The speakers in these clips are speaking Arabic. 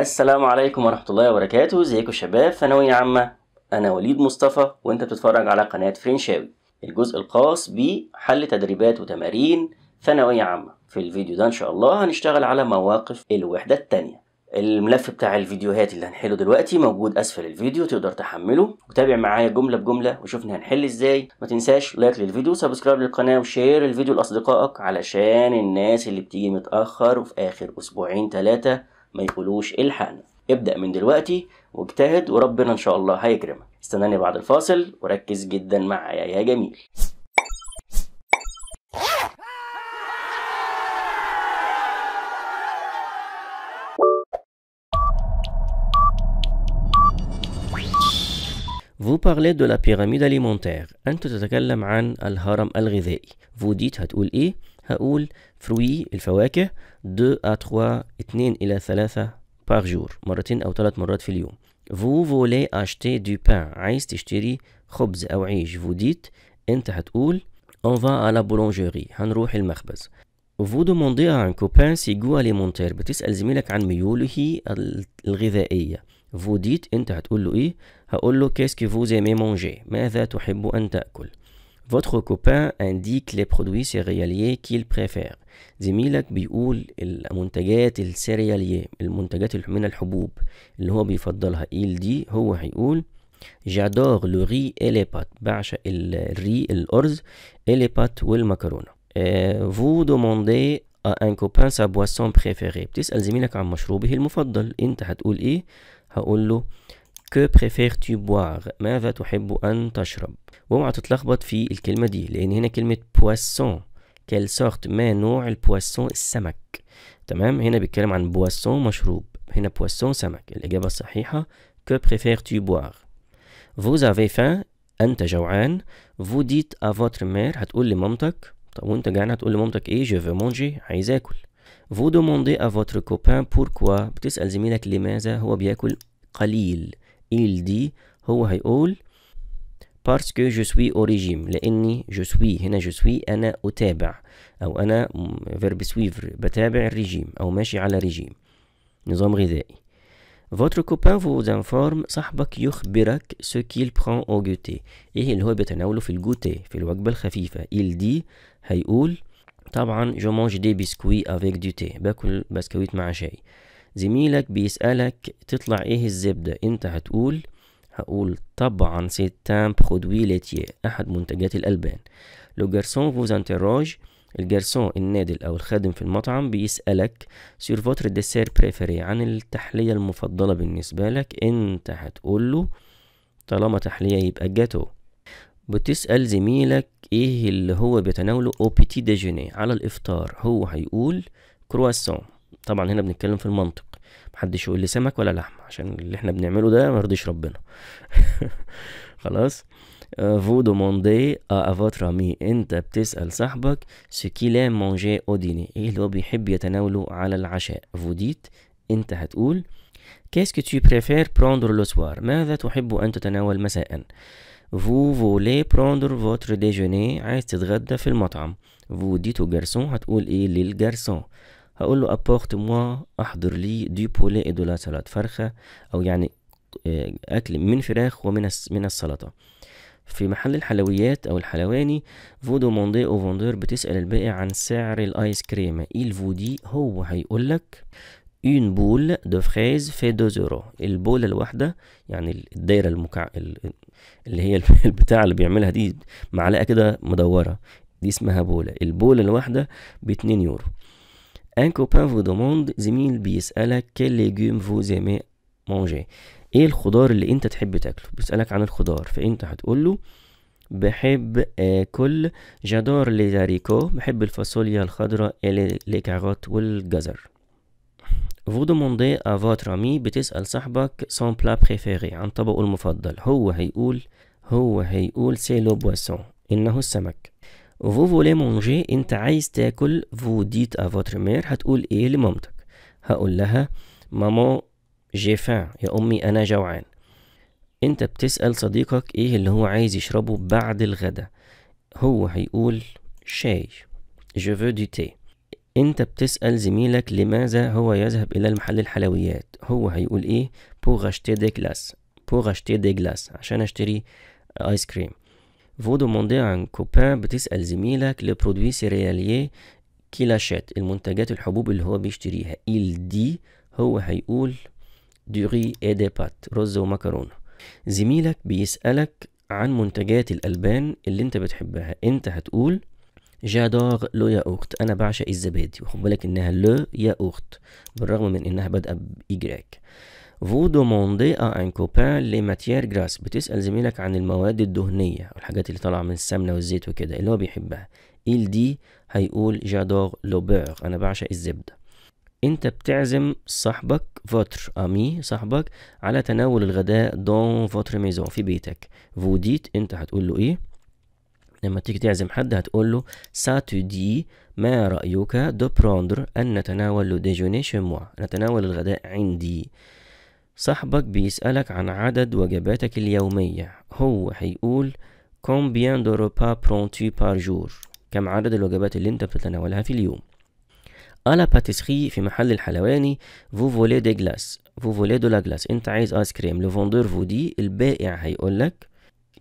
السلام عليكم ورحمة الله وبركاته ازيكم شباب ثانوية عامة أنا وليد مصطفى وأنت بتتفرج على قناة فرنشاوي الجزء الخاص بحل تدريبات وتمارين ثانوية عامة في الفيديو ده إن شاء الله هنشتغل على مواقف الوحدة الثانيه الملف بتاع الفيديوهات اللي هنحله دلوقتي موجود اسفل الفيديو تقدر تحمله وتابع معايا جمله بجمله وشوفنا هنحل ازاي ما تنساش لايك للفيديو سبسكرايب للقناه وشير الفيديو لاصدقائك علشان الناس اللي بتيجي متاخر وفي اخر اسبوعين ثلاثه ما يقولوش الحقنا ابدأ من دلوقتي واجتهد وربنا إن شاء الله هيكرمك استناني بعد الفاصل وركز جدا معايا يا جميل Vous parlez de la pyramide alimentaire. أنت تتكلم عن الهرم الغذائي. Vous dites هتقول إيه؟ هقول فروي الفواكه دو ا تخوا اتنين الى ثلاثة بار جور مرتين او ثلاث مرات في اليوم فو فولي اشتي دو بان عايز تشتري خبز او عيش ديت انت هتقول اون فا على بولونجيري هنروح المخبز Vous demandez ان كوبان سي ses goûts alimentaires بتسأل زميلك عن ميوله الغذائية Vous ديت أنت هتقول له إيه هقول له qu'est-ce que vous aimez ماذا تحب أن تأكل Votre copain indique les produits céréaliers qu'il préfère. زميلك بيقول المنتجات السيريالية المنتجات من الحبوب اللي هو بيفضلها إيل دي هو هيقول جادور لو ري اي بات بعشق الري الأرز اي بات والمكرونة فو دوموندي ان كوبان سا بواسون بريفيري بتسأل زميلك عن مشروبه المفضل انت هتقول ايه هقول له Que préfères-tu boire ماذا تحب أن تشرب اوعى تتلخبط في الكلمة دي لأن هنا كلمة poisson كال سورت ما نوع البواسون السمك تمام هنا بيتكلم عن بواسون مشروب هنا بواسون سمك الإجابة الصحيحة que préfères-tu boire vous avez faim أنت جوعان vous dites à votre mère هتقول لمامتك طب وأنت جعان هتقول لمامتك إيه je veux manger عايز آكل vous demandez à votre copain pourquoi بتسأل زميلك لماذا هو بياكل قليل il dit هو هيقول parce que je suis au régime لاني je suis هنا je suis انا اتابع او انا verb suivre بتابع الريجيم او ماشي على ريجيم نظام غذائي Votre copain vous informe صاحبك يخبرك ce qu'il prend au goûter ايه اللي هو بيتناوله في الجوتي في الوجبة الخفيفة il dit هيقول طبعا je mange des biscuits avec du thé باكل بسكويت مع شاي زميلك بيسألك تطلع ايه الزبدة انت هتقول هقول طبعا سي تام برودوي لاتي احد منتجات الالبان لو جارسون فوز انتروج الجارسون النادل او الخادم في المطعم بيسألك سير فوتر ديسير بريفري عن التحلية المفضلة بالنسبة لك انت هتقول له طالما تحلية يبقى جاتو بتسأل زميلك ايه اللي هو بيتناوله او بيتي ديجيني على الافطار هو هيقول كرواسون طبعا هنا بنتكلم في المنطق محدش يقول لي سمك ولا لحم عشان اللي احنا بنعمله ده ما يرضيش ربنا خلاص آه، vous demandez ا votre ami انت بتسأل صاحبك سكي لا مونجي manger au ايه اللي هو بيحب يتناوله على العشاء فوديت انت هتقول كيس ce que بريفير بروندر لو le ماذا تحب ان تتناول مساء فو فولي بروندر فوتر ديجوني عايز تتغدى في المطعم فو ديتو جارسون هتقول ايه للجارسون هقول له ابورت موا احضر لي دي بولي اي لا سلطة فرخة او يعني آه، اكل من فراخ ومن من السلطة في محل الحلويات او الحلواني فو دوموندي او فوندور بتسأل البائع عن سعر الايس كريم ايل فو دي هو هيقولك اون بول دو فريز في دو زورو البولة الواحدة يعني الدايرة المكع... اللي هي البتاع اللي بيعملها دي معلقة كده مدورة دي اسمها بولة البولة الواحدة باتنين يورو Un copain vous demande زميل بيسألك quel légume vous aimez manger ايه الخضار اللي انت تحب تاكله بيسألك عن الخضار فانت هتقول له بحب اكل جدار لزاريكو بحب الفاصوليا الخضراء الكاروت والجزر Vous demandez à votre ami بتسأل صاحبك son plat préféré عن طبقه المفضل هو هيقول هو هيقول سي لو بواسون إنه السمك vous voulez manger انت عايز تاكل vous dites à votre mère هتقول ايه لمامتك هقول لها ماما جي فان يا امي انا جوعان انت بتسأل صديقك ايه اللي هو عايز يشربه بعد الغدا هو هيقول شاي je veux du thé انت بتسأل زميلك لماذا هو يذهب الى المحل الحلويات هو هيقول ايه pour acheter des glaces pour acheter des glaces عشان اشتري ايس كريم Vous demandez à un بتسأل زميلك لو برودوي céréaliers كي لاشيت المنتجات الحبوب اللي هو بيشتريها il دي هو هيقول du riz et des pâtes رز ومكرونة زميلك بيسألك عن منتجات الألبان اللي انت بتحبها انت هتقول جادور لو ياورت انا بعشق الزبادي وخد بالك انها لو ياورت بالرغم من انها بادئه بايجراك فو دوموندي ان كوبان لي les matières grasses بتسأل زميلك عن المواد الدهنية والحاجات الحاجات اللي طالعة من السمنة والزيت وكده اللي هو بيحبها ايل دي هيقول جادور لو بير أنا بعشق الزبدة انت بتعزم صاحبك فوتر امي صاحبك على تناول الغداء دون فوتر ميزون في بيتك فو ديت انت هتقول له ايه لما تيجي تعزم حد هتقول له سا دي ما رايك دو بروندر ان نتناول لو ديجوني موا نتناول الغداء عندي صاحبك بيسألك عن عدد وجباتك اليومية هو هيقول كومبيان دو روبا برونتي بار جور كم عدد الوجبات اللي انت بتتناولها في اليوم à la في محل الحلواني فو فولي دي جلاس فو فولي دو لا جلاس انت عايز ايس كريم لو فوندور فو دي البائع هيقول لك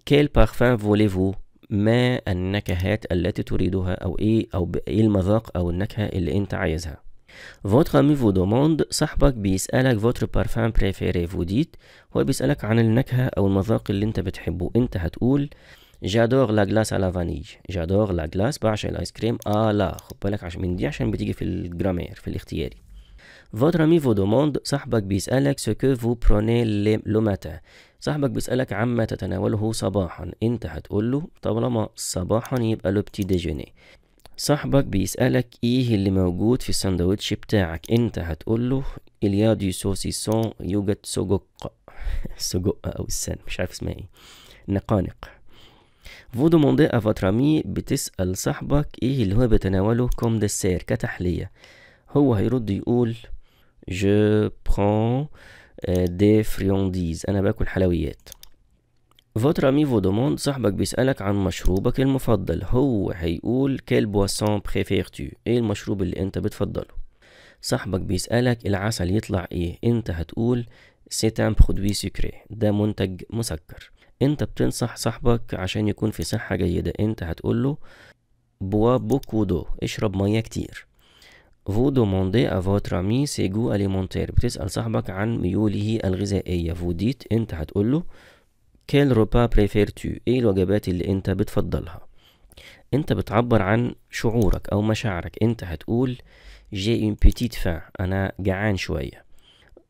كيل بارفان فولي فو ما النكهات التي تريدها او ايه او ايه المذاق او النكهه اللي انت عايزها votre ami vous demande صاحبك بيسألك votre parfum préféré vous dites هو بيسألك عن النكهة أو المذاق اللي أنت بتحبه أنت هتقول جادور لا جلاس على فانيج جادور لا جلاس بعشق الايس كريم آه ah لا خد بالك عشان من دي عشان بتيجي في الجرامير في الاختياري Votre ami vous demande صاحبك بيسألك ce que vous prenez le matin صاحبك بيسألك عما تتناوله صباحا انت هتقول له طالما صباحا يبقى لو بتي ديجوني صاحبك بيسألك ايه اللي موجود في الساندوتش بتاعك انت هتقوله اليا دي سوسيسون يوجد سجق سجق او السن مش عارف اسمها ايه نقانق فو دوموندي افاترامي بتسأل صاحبك ايه اللي هو بيتناوله كوم دسير كتحلية هو هيرد يقول جو بخون دي فريونديز انا باكل حلويات فوتر امي vous صاحبك بيسألك عن مشروبك المفضل هو هيقول كيل بواسون preferes ايه المشروب اللي انت بتفضله صاحبك بيسألك العسل يطلع ايه انت هتقول c'est un سكري ده منتج مسكر انت بتنصح صاحبك عشان يكون في صحة جيدة انت هتقوله بوا بوكو دو اشرب مية كتير فو دوموندي ا فوتر امي سي جو اليمونتير بتسأل صاحبك عن ميوله الغذائية فو ديت انت هتقوله كيل روبا تو ايه الوجبات اللي انت بتفضلها انت بتعبر عن شعورك او مشاعرك انت هتقول جي اون بيتيت فان انا جعان شويه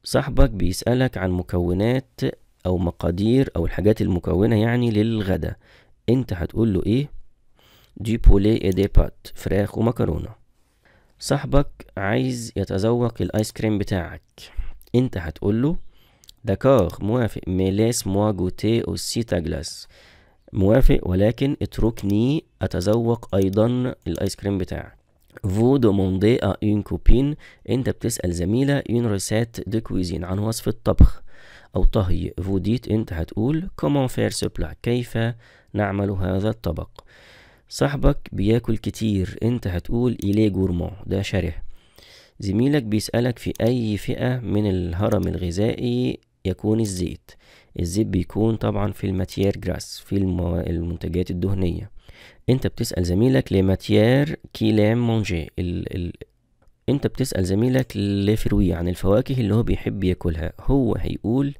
صاحبك بيسألك عن مكونات او مقادير او الحاجات المكونة يعني للغدا انت هتقول له ايه دي بولي اي دي بات فراخ ومكرونة صاحبك عايز يتذوق الايس كريم بتاعك انت هتقول له d'accord موافق mais laisse-moi goûter aussi ta glace موافق ولكن اتركني أتذوق أيضا الآيس كريم بتاعك vous demandez à une copine انت بتسأل زميلة une recette de cuisine عن وصفة طبخ أو طهي vous dites انت هتقول comment faire ce plat كيف نعمل هذا الطبق صاحبك بياكل كتير انت هتقول إليه gourmand ده شره زميلك بيسألك في أي فئة من الهرم الغذائي يكون الزيت الزيت بيكون طبعا في الماتير جراس في المنتجات الدهنية انت بتسأل زميلك لماتير كيلام مونجي ال... ال... انت بتسأل زميلك لفروي عن الفواكه اللي هو بيحب ياكلها هو هيقول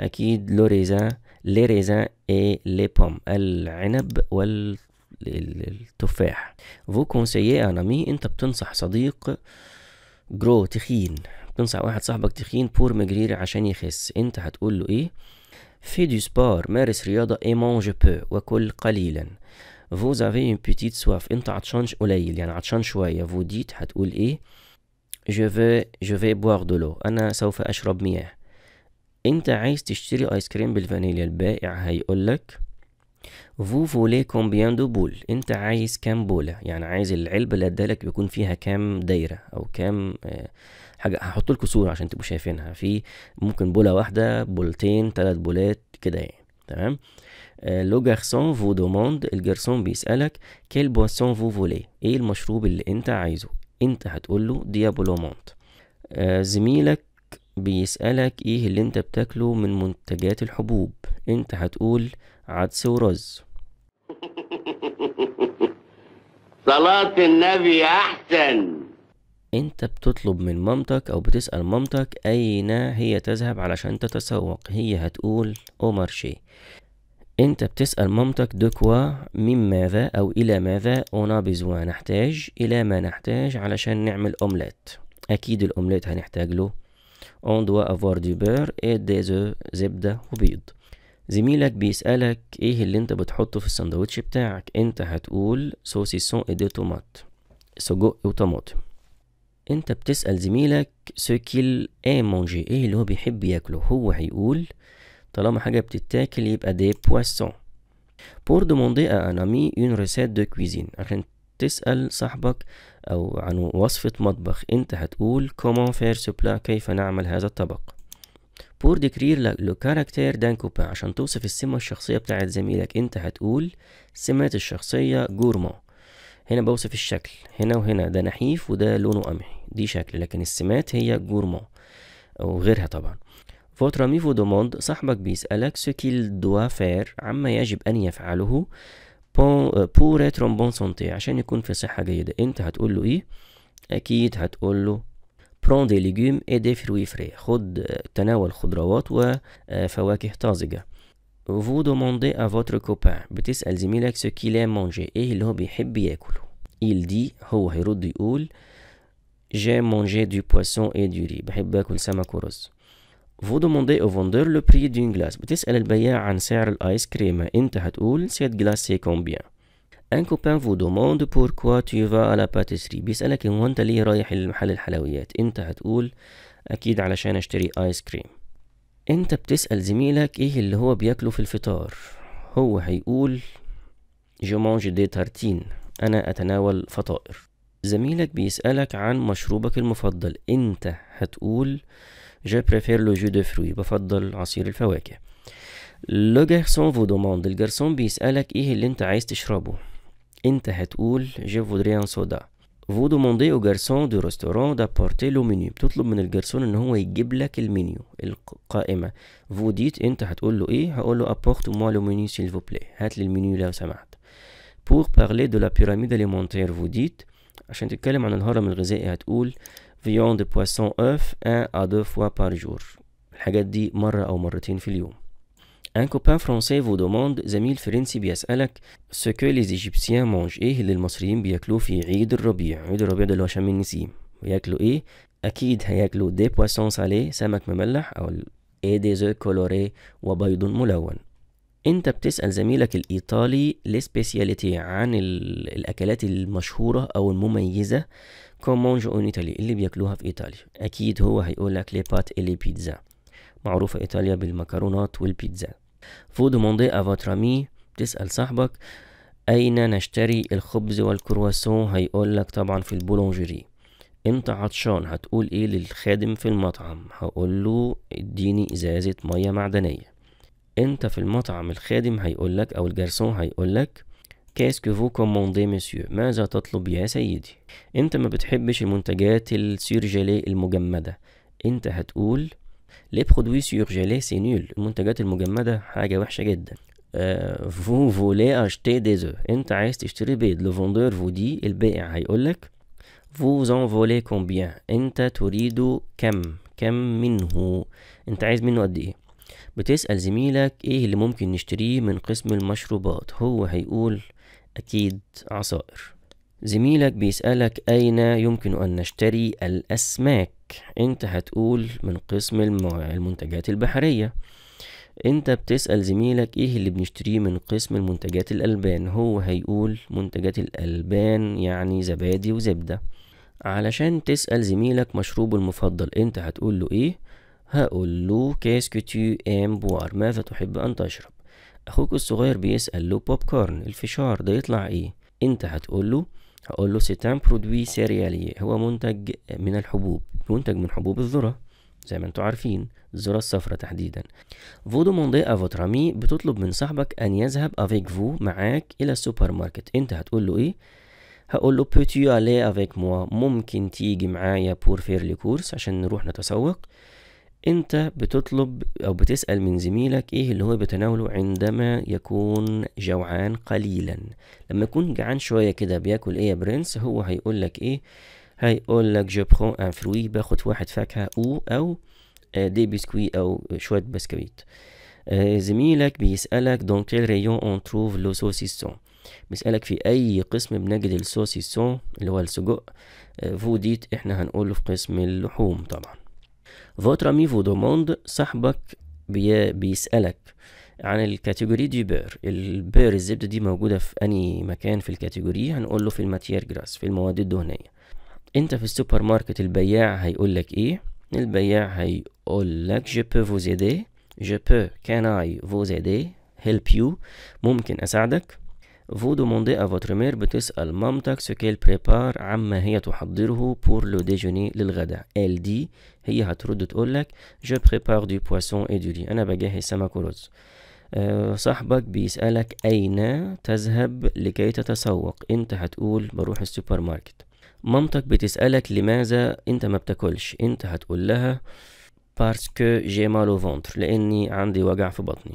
اكيد لوريزا ليريزا اي لي بوم العنب والتفاح فو كونسيي انامي انت بتنصح صديق جرو تخين تنصح واحد صاحبك تخين بور مجرير عشان يخس انت هتقول له ايه في دو سبار مارس رياضة اي مانج بو وكل قليلا فوز افي اون بيتيت سواف انت عطشانش قليل يعني عطشان شوية فو ديت هتقول ايه جو في جو في بوار دولو انا سوف اشرب مياه انت عايز تشتري ايس كريم بالفانيليا البائع هيقولك فو فولي كومبيان دو بول انت عايز كام بولة يعني عايز العلبة اللي ادالك بيكون فيها كام دايرة او كام آه، حاجة هحط لكم صورة عشان تبقوا شايفينها في ممكن بولة واحدة بولتين تلات بولات كده يعني تمام لو جارسون فو دوموند الجرسون بيسألك كيل بواسون فو فولي ايه المشروب اللي انت عايزه انت هتقول له ديابولو آه زميلك بيسألك ايه اللي انت بتاكله من منتجات الحبوب انت هتقول عدس ورز صلاة النبي أحسن انت بتطلب من مامتك او بتسأل مامتك اين هي تذهب علشان تتسوق هي هتقول او مارشي انت بتسأل مامتك دوكوا من ماذا او الى ماذا اونا بزوا نحتاج الى ما نحتاج علشان نعمل اومليت اكيد الاومليت هنحتاج له اون دوا افوار دي بير اي دي زبدة وبيض زميلك بيسألك ايه اللي انت بتحطه في السندوتش بتاعك انت هتقول سوسيسون دي تومات سجق وطماطم انت بتسأل زميلك سو كيل ايه ايه اللي هو بيحب ياكله هو هيقول طالما حاجة بتتاكل يبقى دي بواسون بور دوموندي ا ان امي اون ريسيت دو كويزين عشان تسأل صاحبك أو عن وصفة مطبخ أنت هتقول كومون فير سوبلا كيف نعمل هذا الطبق بور ديكرير لو كاركتير دان كوبا عشان توصف السمة الشخصية بتاعت زميلك انت هتقول سمات الشخصية gourmand هنا بوصف الشكل هنا وهنا ده نحيف وده لونه قمحي دي شكل لكن السمات هي gourmand وغيرها طبعا Votre ami vous demande صاحبك بيسألك سو كيل doit عما يجب أن يفعله بور اترون بون سونتي عشان يكون في صحة جيدة انت هتقول له ايه أكيد هتقول له prends des légumes et des fruits frais خد تناول خضروات وفواكه طازجة vous demandez à votre copain بتسأل زميلك ce qu'il aime manger ايه اللي هو بيحب ياكله il dit هو هيرد يقول j'ai mangé du poisson et du riz بحب اكل سمك ورز vous demandez au vendeur le prix d'une glace بتسأل البياع عن سعر الايس كريمة انت هتقول cette glace c'est combien ان كوبان فو demande pourquoi tu فا à la باتيسري بيسألك هو أنت ليه رايح لمحل الحلويات أنت هتقول أكيد علشان أشتري آيس كريم أنت بتسأل زميلك إيه اللي هو بياكله في الفطار هو هيقول جو مانج دي تارتين أنا أتناول فطائر زميلك بيسألك عن مشروبك المفضل أنت هتقول Je préfère le jus de fruits بفضل عصير الفواكه لو جارسون فو دوموند الجرسون بيسألك إيه اللي أنت عايز تشربه انت هتقول جو فودريان سودا فو دوموندي او جارسون دو ريستوران دابورتي لو منيو بتطلب من الجرسون ان هو يجيب لك المنيو القائمه فو ديت انت هتقول له ايه هقول له ابورت مو لو منيو سيل فو بلاي هات لي المنيو لو سمحت بور بارلي دو لا بيراميد اليمونتير فو ديت عشان تتكلم عن الهرم الغذائي هتقول فيون دو بواسون اوف ان ا دو فوا بار جور الحاجات دي مره او مرتين في اليوم Un copain français vous demande زميل فرنسي بيسألك ce que les Égyptiens mangent إيه اللي المصريين بياكلوه في عيد الربيع عيد الربيع ده اللي هو شم النسيم بياكلوا إيه أكيد هياكلوا دي بواسون سالي سمك مملح أو إيه دي زو كولوري وبيض ملون انت بتسأل زميلك الإيطالي لسبيسياليتي عن الأكلات المشهورة أو المميزة كومونجو اون ايطالي اللي بياكلوها في ايطاليا اكيد هو هيقولك لي بات الي بيتزا معروفة ايطاليا بالمكرونات والبيتزا Vous demandez à votre ami تسأل صاحبك أين نشتري الخبز والكرواسون هيقول لك طبعا في البولونجيري انت عطشان هتقول ايه للخادم في المطعم هقول له اديني ازازة مية معدنية انت في المطعم الخادم هيقول لك او الجرسون هيقول لك كاس كفو كوموندي مسيو ماذا تطلب يا سيدي انت ما بتحبش المنتجات السيرجيلي المجمدة انت هتقول لي برودوي سيرجيلي سي نول المنتجات المجمدة حاجة وحشة جدا فو فولي اشتي ديزو انت عايز تشتري بيض لو فوندور فو دي البائع هيقولك فو زون فولي كومبيان انت تريد كم كم منه انت عايز منه قد ايه بتسأل زميلك ايه اللي ممكن نشتريه من قسم المشروبات هو هيقول اكيد عصائر زميلك بيسألك أين يمكن أن نشتري الأسماك أنت هتقول من قسم المنتجات البحرية أنت بتسأل زميلك إيه اللي بنشتريه من قسم المنتجات الألبان هو هيقول منتجات الألبان يعني زبادي وزبدة علشان تسأل زميلك مشروبه المفضل أنت هتقول له إيه هقول له كاسكتي ام بوار ماذا تحب أن تشرب أخوك الصغير بيسأل له بوب كورن الفشار ده يطلع إيه أنت هتقول له هقول له سيتان برودوي سيريالي هو منتج من الحبوب منتج من حبوب الذرة زي ما انتوا عارفين الذرة الصفراء تحديدا فو دوموندي افوترامي امي بتطلب من صاحبك ان يذهب افيك فو معاك الى السوبر ماركت انت هتقول له ايه هقول له بوتيو الي افيك موا ممكن تيجي معايا بور فير لي كورس عشان نروح نتسوق انت بتطلب او بتسأل من زميلك ايه اللي هو بيتناوله عندما يكون جوعان قليلا لما يكون جعان شوية كده بياكل ايه يا برنس هو هيقول لك ايه هيقول لك جو برون ان فروي باخد واحد فاكهة او او دي آه، بسكوي او شوية بسكويت آه، زميلك بيسألك دون كيل ريون اون تروف لو سوسيسون بيسألك في أي قسم بنجد السوسيسون اللي هو السجق فو آه، ديت احنا هنقوله في قسم اللحوم طبعا فوتر امي فو دوموند صاحبك بي بيسألك عن الكاتيجوري دي بير البير الزبدة دي موجودة في اي مكان في الكاتيجوري هنقول له في الماتير جراس في المواد الدهنية انت في السوبر ماركت البياع هيقول لك ايه البياع هيقول لك جي بو vous aider je peux can I vous aider ممكن اساعدك Vous demandez à votre mère بتسأل مامتك ce qu'elle prépare عما هي تحضره pour le déjeuner للغداء. Elle dit هي هترد تقول لك je prépare du poisson et du riz. أنا بجهز سمك ورز. صاحبك بيسألك أين تذهب لكي تتسوق أنت هتقول بروح السوبر ماركت مامتك بتسألك لماذا أنت ما بتاكلش أنت هتقول لها parce que j'ai mal au ventre لأني عندي وجع في بطني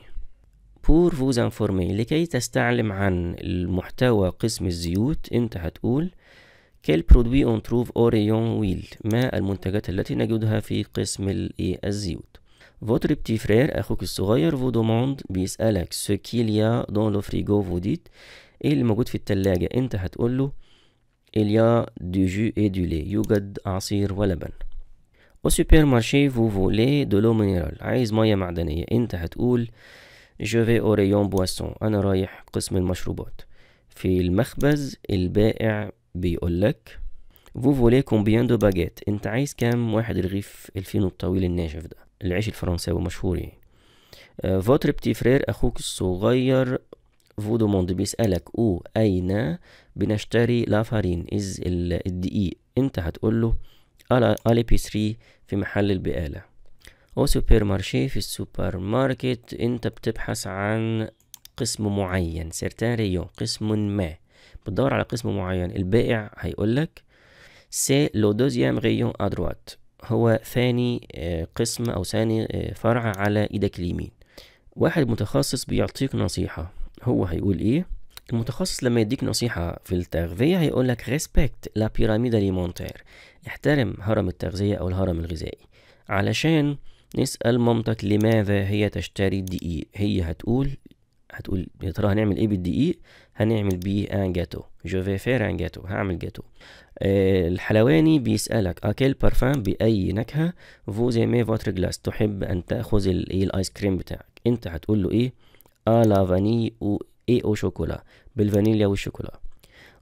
pour vous informer لكي تستعلم عن المحتوى قسم الزيوت انت هتقول quel produit on trouve au rayon huile ما المنتجات التي نجدها في قسم الزيوت Votre petit frère أخوك الصغير vous demande بيسألك ce qu'il y a dans le frigo vous dites إيه اللي موجود في التلاجة أنت هتقول له il y a du jus et du lait يوجد عصير ولبن Au supermarché vous voulez de l'eau minérale عايز مية معدنية أنت هتقول جو في او ريون بواسون انا رايح قسم المشروبات في المخبز البائع بيقولك فو فولي كومبيان دو باجيت انت عايز كام واحد رغيف الفينو الطويل الناشف ده العيش الفرنساوي مشهور يعني فوتر بتي فرير اخوك الصغير فو دوموند بيسألك او اين بنشتري لا فارين از الدقيق انت هتقول له على الي بيسري في محل البقالة وسوبر مارشي في السوبر ماركت انت بتبحث عن قسم معين سيرتان ريون قسم ما بتدور على قسم معين البائع هيقولك سي لو دوزيام ريون ادروات هو ثاني آه، قسم او ثاني آه، فرع على ايدك اليمين واحد متخصص بيعطيك نصيحة هو هيقول ايه المتخصص لما يديك نصيحة في التغذية هيقولك ريسبكت لا بيراميد اليمونتير احترم هرم التغذية او الهرم الغذائي علشان نسأل مامتك لماذا هي تشتري الدقيق هي هتقول هتقول يا ترى هنعمل ايه بالدقيق هنعمل بيه ان جاتو جو في فير ان جاتو هعمل جاتو آه الحلواني بيسألك اكل بارفان بأي نكهة فو زيمي فوتر جلاس تحب ان تأخذ الايه الايس كريم بتاعك انت هتقول له ايه ا لا فاني و اي او شوكولا بالفانيليا والشوكولا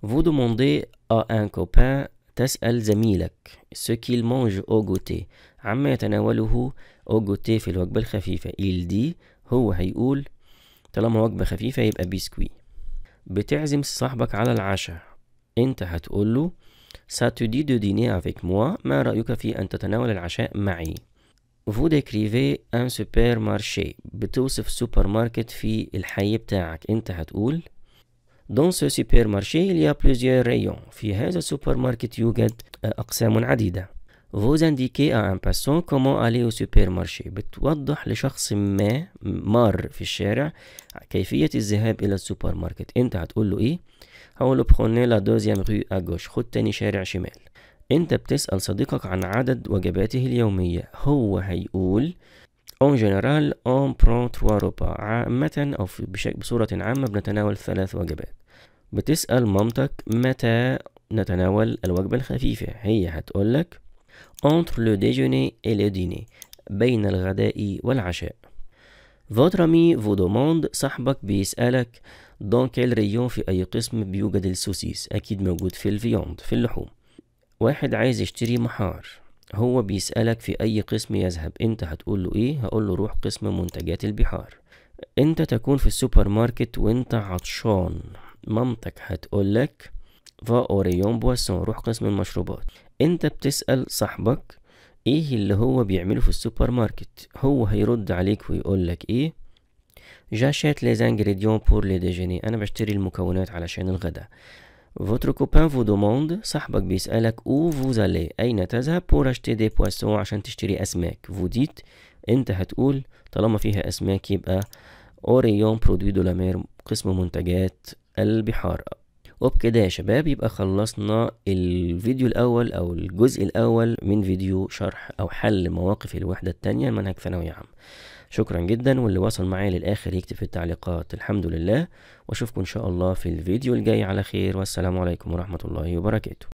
فو دوموندي ا ان كوبان تسأل زميلك سو كيل مونج او جوتي عما يتناوله اوجوتيه في الوجبة الخفيفة إل دي هو هيقول طالما وجبة خفيفة يبقى بيسكوي بتعزم صاحبك على العشاء انت هتقوله له te dit de dîner avec ما رأيك في أن تتناول العشاء معي ديكريفي ان سوبر مارشي بتوصف سوبر ماركت في الحي بتاعك انت هتقول دون سوبر مارشي il y a plusieurs rayons في هذا السوبر ماركت يوجد أقسام عديدة vous indiquez à un passant comment aller au supermarché بتوضح لشخص ما مار في الشارع كيفية الذهاب إلى السوبر ماركت أنت هتقول له إيه؟ هقول له بخوني لا دوزيام غي أجوش خد تاني شارع شمال أنت بتسأل صديقك عن عدد وجباته اليومية هو هيقول اون جنرال اون برون تروا روبا عامة أو بصورة عامة بنتناول ثلاث وجبات بتسأل مامتك متى نتناول الوجبة الخفيفة هي هتقولك entre le déjeuner et le dîner بين الغداء والعشاء Votre ami vous demande صاحبك بيسألك dans quel rayon في أي قسم بيوجد السوسيس أكيد موجود في الفيوند في اللحوم واحد عايز يشتري محار هو بيسألك في أي قسم يذهب أنت هتقول له إيه هقول له روح قسم منتجات البحار أنت تكون في السوبر ماركت وأنت عطشان مامتك هتقولك va au rayon boisson روح قسم المشروبات انت بتسأل صاحبك ايه اللي هو بيعمله في السوبر ماركت هو هيرد عليك ويقول لك ايه جاشيت لي زانجريديون بور لي ديجيني انا بشتري المكونات علشان الغداء فوتر كوبان فو دوموند صاحبك بيسألك او vous أين تذهب بور اشتي دي بواسون عشان تشتري أسماك فوديت أنت هتقول طالما فيها أسماك يبقى أوريون برودوي دو لا مير قسم منتجات البحار وبكده يا شباب يبقى خلصنا الفيديو الاول او الجزء الاول من فيديو شرح او حل مواقف الوحده التانية منهج ثانوي عام شكرا جدا واللي وصل معايا للاخر يكتب في التعليقات الحمد لله واشوفكم ان شاء الله في الفيديو الجاي على خير والسلام عليكم ورحمه الله وبركاته